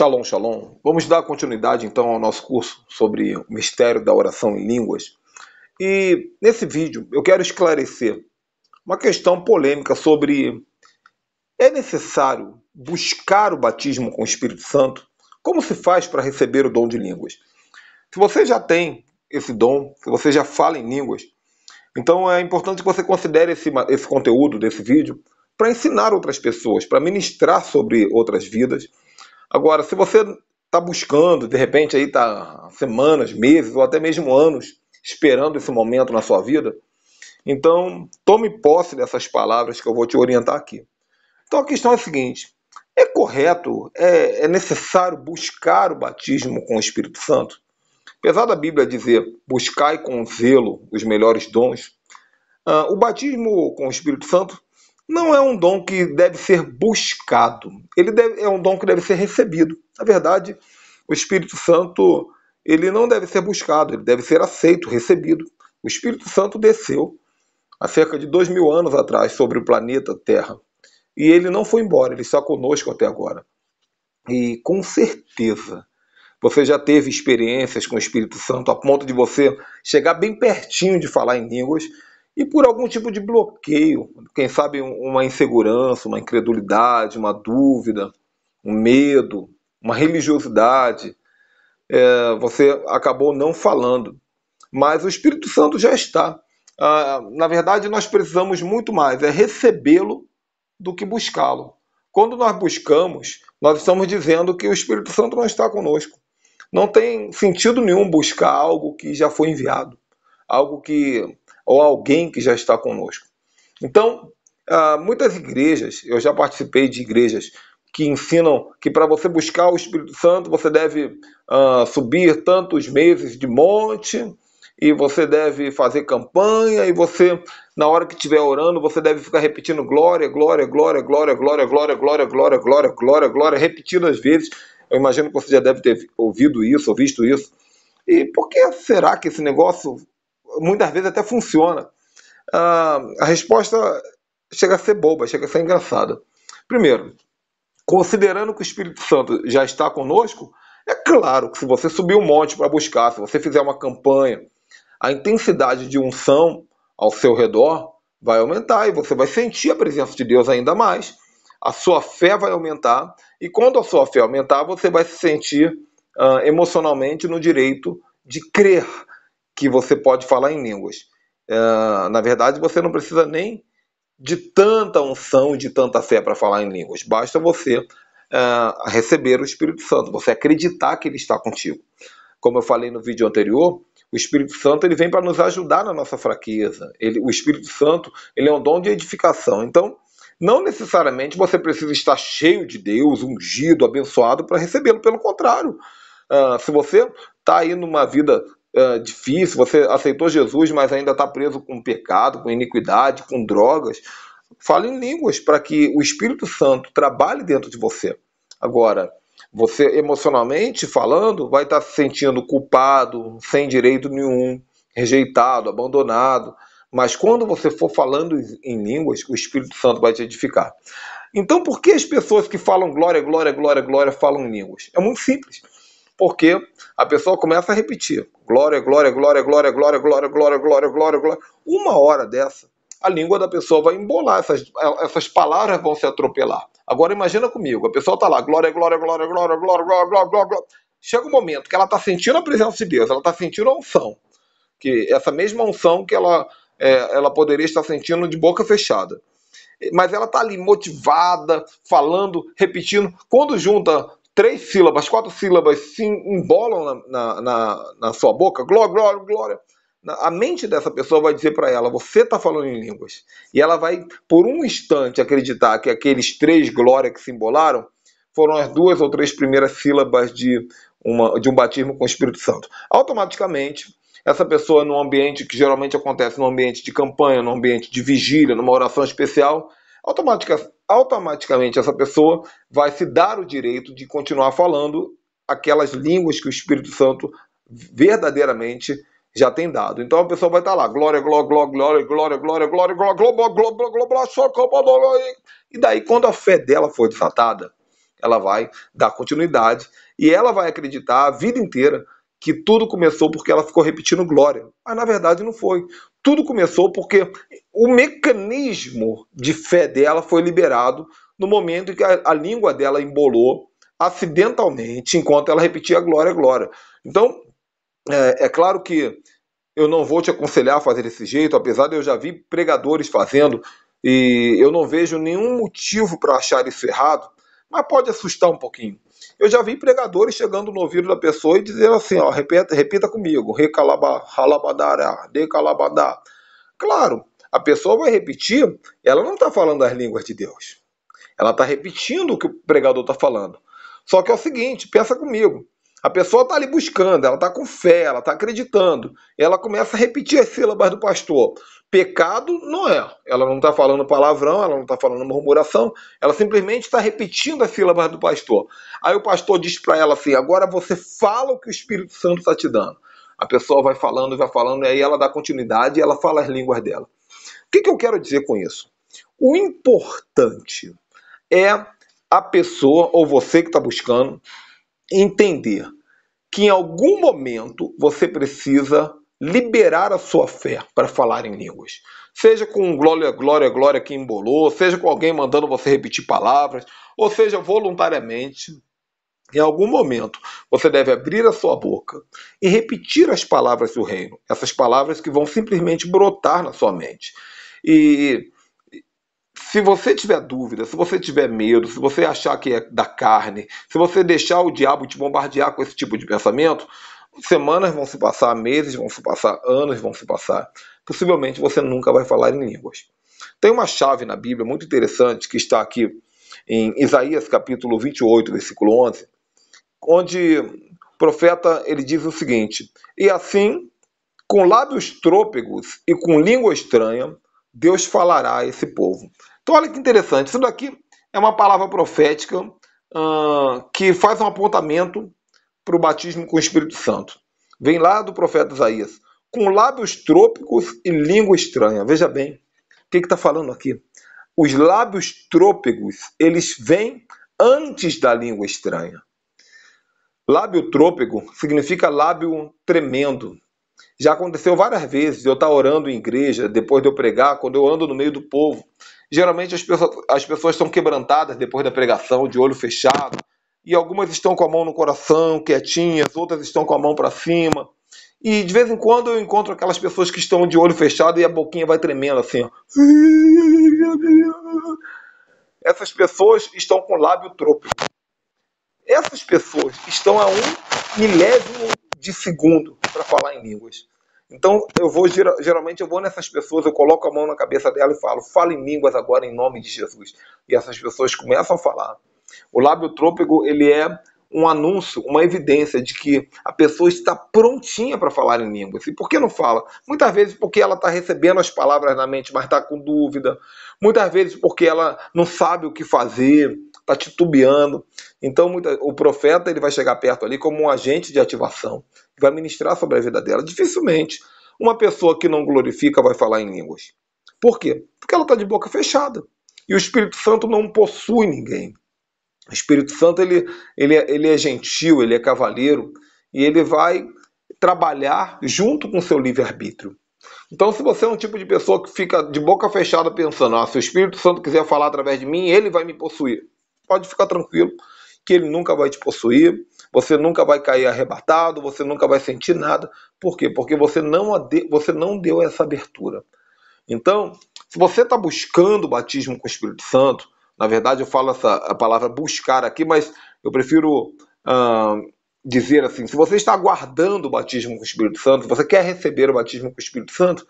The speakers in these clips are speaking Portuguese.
Shalom, shalom. Vamos dar continuidade então ao nosso curso sobre o mistério da oração em línguas. E nesse vídeo eu quero esclarecer uma questão polêmica sobre é necessário buscar o batismo com o Espírito Santo? Como se faz para receber o dom de línguas? Se você já tem esse dom, se você já fala em línguas, então é importante que você considere esse, esse conteúdo desse vídeo para ensinar outras pessoas, para ministrar sobre outras vidas Agora, se você está buscando, de repente aí está semanas, meses ou até mesmo anos esperando esse momento na sua vida, então tome posse dessas palavras que eu vou te orientar aqui. Então a questão é a seguinte: é correto, é, é necessário buscar o batismo com o Espírito Santo? Apesar da Bíblia dizer buscai com zelo os melhores dons, uh, o batismo com o Espírito Santo não é um dom que deve ser buscado. Ele deve, é um dom que deve ser recebido. Na verdade, o Espírito Santo ele não deve ser buscado, ele deve ser aceito, recebido. O Espírito Santo desceu há cerca de dois mil anos atrás sobre o planeta Terra e ele não foi embora, ele está conosco até agora. E com certeza você já teve experiências com o Espírito Santo a ponto de você chegar bem pertinho de falar em línguas e por algum tipo de bloqueio, quem sabe uma insegurança, uma incredulidade, uma dúvida, um medo, uma religiosidade, é, você acabou não falando. Mas o Espírito Santo já está. Ah, na verdade, nós precisamos muito mais é recebê-lo do que buscá-lo. Quando nós buscamos, nós estamos dizendo que o Espírito Santo não está conosco. Não tem sentido nenhum buscar algo que já foi enviado, algo que ou alguém que já está conosco. Então, muitas igrejas, eu já participei de igrejas que ensinam que para você buscar o Espírito Santo você deve subir tantos meses de monte e você deve fazer campanha e você na hora que estiver orando você deve ficar repetindo glória, glória, glória, glória, glória, glória, glória, glória, glória, glória, glória, repetindo as vezes. Eu imagino que você já deve ter ouvido isso, ou visto isso. E por que será que esse negócio muitas vezes até funciona, ah, a resposta chega a ser boba, chega a ser engraçada. Primeiro, considerando que o Espírito Santo já está conosco, é claro que se você subir um monte para buscar, se você fizer uma campanha, a intensidade de unção ao seu redor vai aumentar e você vai sentir a presença de Deus ainda mais. A sua fé vai aumentar e quando a sua fé aumentar, você vai se sentir uh, emocionalmente no direito de crer que você pode falar em línguas. É, na verdade, você não precisa nem de tanta unção e de tanta fé para falar em línguas. Basta você é, receber o Espírito Santo, você acreditar que ele está contigo. Como eu falei no vídeo anterior, o Espírito Santo ele vem para nos ajudar na nossa fraqueza. Ele, o Espírito Santo ele é um dom de edificação. Então, não necessariamente você precisa estar cheio de Deus, ungido, abençoado para recebê-lo. Pelo contrário, uh, se você está aí numa vida é, difícil, você aceitou Jesus, mas ainda está preso com pecado, com iniquidade, com drogas, fale em línguas para que o Espírito Santo trabalhe dentro de você. Agora, você emocionalmente falando vai estar tá se sentindo culpado, sem direito nenhum, rejeitado, abandonado. Mas quando você for falando em línguas, o Espírito Santo vai te edificar. Então, por que as pessoas que falam glória, glória, glória, glória falam em línguas? É muito simples. Porque a pessoa começa a repetir: Glória, glória, glória, glória, glória, glória, glória, glória, glória, glória. Uma hora dessa, a língua da pessoa vai embolar, essas, essas palavras vão se atropelar. Agora imagina comigo, a pessoa está lá, glória, glória, glória, glória, glória, glória, glória, glória. Chega um momento que ela está sentindo a presença de Deus, ela está sentindo a unção. Que essa mesma unção que ela, é, ela poderia estar sentindo de boca fechada mas ela está ali motivada, falando, repetindo. Quando junta três sílabas, quatro sílabas se embolam na, na, na, na sua boca, glória, glória, glória. A mente dessa pessoa vai dizer para ela: você está falando em línguas. E ela vai, por um instante, acreditar que aqueles três glórias que se embolaram foram as duas ou três primeiras sílabas de, uma, de um batismo com o Espírito Santo. Automaticamente, essa pessoa, num ambiente que geralmente acontece num ambiente de campanha, num ambiente de vigília, numa oração especial, automatica, automaticamente essa pessoa vai se dar o direito de continuar falando aquelas línguas que o Espírito Santo verdadeiramente já tem dado. Então a pessoa vai estar lá, glória, glória, glória, glória, glória, glória, glória, glória, glória, glória, glória, e daí quando a fé dela for desatada, ela vai dar continuidade e ela vai acreditar a vida inteira que tudo começou porque ela ficou repetindo glória. Mas na verdade não foi, tudo começou porque o mecanismo de fé dela foi liberado no momento em que a, a língua dela embolou acidentalmente enquanto ela repetia glória, glória. Então, é, é, claro que eu não vou te aconselhar a fazer desse jeito, apesar de eu já vi pregadores fazendo e eu não vejo nenhum motivo para achar isso errado, mas pode assustar um pouquinho. Eu já vi pregadores chegando no ouvido da pessoa e dizendo assim, ó, repita, repita comigo, recalabadará, decalabadá. Claro, a pessoa vai repetir, ela não está falando as línguas de Deus. Ela está repetindo o que o pregador está falando. Só que é o seguinte, pensa comigo. A pessoa está ali buscando, ela está com fé, ela está acreditando. Ela começa a repetir as sílabas do pastor pecado não é. Ela não está falando palavrão, ela não está falando murmuração, ela simplesmente está repetindo as sílabas do pastor. Aí o pastor diz para ela assim: agora você fala o que o Espírito Santo está te dando. A pessoa vai falando, vai falando, e aí ela dá continuidade e ela fala as línguas dela. O que, que eu quero dizer com isso? O importante é a pessoa, ou você que está buscando, entender que em algum momento você precisa liberar a sua fé para falar em línguas. Seja com glória, glória, glória que embolou, seja com alguém mandando você repetir palavras, ou seja, voluntariamente, em algum momento, você deve abrir a sua boca e repetir as palavras do reino, essas palavras que vão simplesmente brotar na sua mente. E se você tiver dúvida, se você tiver medo, se você achar que é da carne, se você deixar o diabo te bombardear com esse tipo de pensamento, Semanas vão se passar, meses vão se passar, anos vão se passar. Possivelmente você nunca vai falar em línguas. Tem uma chave na Bíblia muito interessante que está aqui em Isaías capítulo 28, versículo 11, onde o profeta ele diz o seguinte: E assim, com lábios trôpegos e com língua estranha, Deus falará a esse povo. Então, olha que interessante, isso daqui é uma palavra profética uh, que faz um apontamento para o batismo com o Espírito Santo. Vem lá do profeta Isaías, com lábios trópicos e língua estranha. Veja bem, o que está falando aqui? Os lábios trópicos, eles vêm antes da língua estranha. Lábio trópico significa lábio tremendo. Já aconteceu várias vezes eu estar tá orando em igreja, depois de eu pregar, quando eu ando no meio do povo. Geralmente as pessoas, as pessoas quebrantadas depois da pregação, de olho fechado, e algumas estão com a mão no coração, quietinhas, outras estão com a mão para cima. E de vez em quando eu encontro aquelas pessoas que estão de olho fechado e a boquinha vai tremendo assim. Ó. Essas pessoas estão com o lábio trópico. Essas pessoas estão a um milésimo de segundo para falar em línguas. Então eu vou geralmente eu vou nessas pessoas, eu coloco a mão na cabeça dela e falo: "Fala em línguas agora em nome de Jesus". E essas pessoas começam a falar. O lábio trôpego, ele é um anúncio, uma evidência de que a pessoa está prontinha para falar em línguas. E por que não fala? Muitas vezes porque ela está recebendo as palavras na mente, mas está com dúvida. Muitas vezes porque ela não sabe o que fazer, está titubeando. Então muita, o profeta ele vai chegar perto ali como um agente de ativação, vai ministrar sobre a vida dela. Dificilmente uma pessoa que não glorifica vai falar em línguas. Por quê? Porque ela está de boca fechada. E o Espírito Santo não possui ninguém. O Espírito Santo ele, ele, é, ele é gentil, ele é cavaleiro e ele vai trabalhar junto com o seu livre-arbítrio. Então, se você é um tipo de pessoa que fica de boca fechada pensando, ah, se o Espírito Santo quiser falar através de mim, ele vai me possuir. Pode ficar tranquilo que ele nunca vai te possuir, você nunca vai cair arrebatado, você nunca vai sentir nada. Por quê? Porque você não, você não deu essa abertura. Então, se você está buscando o batismo com o Espírito Santo, na verdade, eu falo essa a palavra buscar aqui, mas eu prefiro dizer assim: se você está aguardando o batismo com o Espírito Santo, se você quer receber o batismo com o Espírito Santo,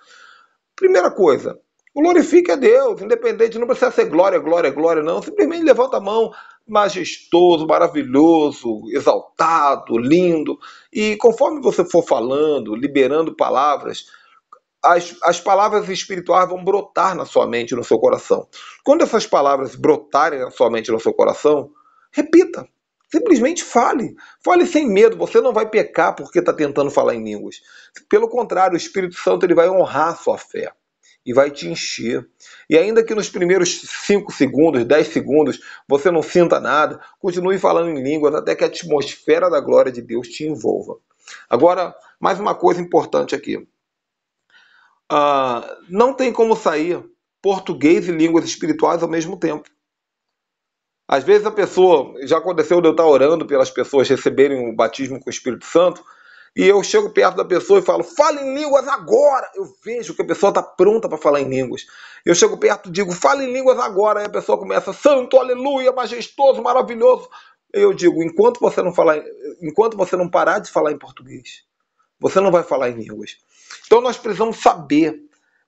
primeira coisa, glorifique a Deus, independente, não precisa ser glória, glória, glória, não. Simplesmente levanta a mão, majestoso, maravilhoso, exaltado, lindo. E conforme você for falando, liberando palavras, as, as palavras espirituais vão brotar na sua mente, no seu coração. Quando essas palavras brotarem na sua mente, no seu coração, repita. Simplesmente fale. Fale sem medo. Você não vai pecar porque está tentando falar em línguas. Pelo contrário, o Espírito Santo ele vai honrar a sua fé e vai te encher. E ainda que nos primeiros 5 segundos, 10 segundos, você não sinta nada, continue falando em línguas até que a atmosfera da glória de Deus te envolva. Agora, mais uma coisa importante aqui. Ah, não tem como sair português e línguas espirituais ao mesmo tempo. Às vezes a pessoa, já aconteceu de eu estar orando pelas pessoas receberem o batismo com o Espírito Santo, e eu chego perto da pessoa e falo, fala em línguas agora! Eu vejo que a pessoa está pronta para falar em línguas. Eu chego perto e digo, fala em línguas agora! E a pessoa começa, santo, aleluia, majestoso, maravilhoso. Eu digo, enquanto você não falar, enquanto você não parar de falar em português, você não vai falar em línguas. Então nós precisamos saber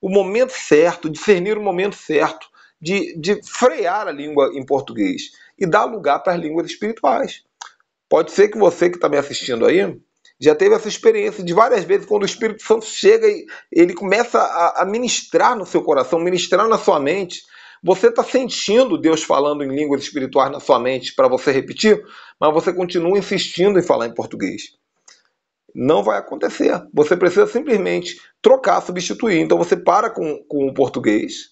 o momento certo, discernir o momento certo de, de frear a língua em português e dar lugar para as línguas espirituais. Pode ser que você que está me assistindo aí já teve essa experiência de várias vezes quando o Espírito Santo chega e ele começa a, a ministrar no seu coração, ministrar na sua mente. Você está sentindo Deus falando em línguas espirituais na sua mente para você repetir, mas você continua insistindo em falar em português. Não vai acontecer. Você precisa simplesmente trocar, substituir. Então você para com, com o português,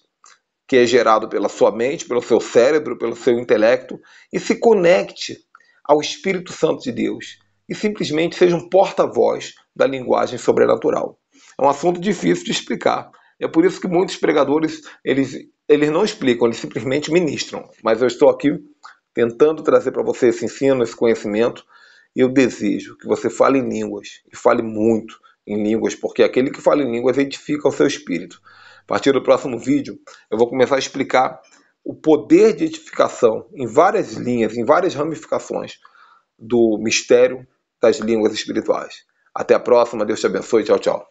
que é gerado pela sua mente, pelo seu cérebro, pelo seu intelecto, e se conecte ao Espírito Santo de Deus. E simplesmente seja um porta-voz da linguagem sobrenatural. É um assunto difícil de explicar. É por isso que muitos pregadores eles, eles não explicam, eles simplesmente ministram. Mas eu estou aqui tentando trazer para você esse ensino, esse conhecimento, eu desejo que você fale em línguas e fale muito em línguas, porque aquele que fala em línguas edifica o seu espírito. A partir do próximo vídeo, eu vou começar a explicar o poder de edificação em várias linhas, em várias ramificações do mistério das línguas espirituais. Até a próxima, Deus te abençoe, tchau, tchau.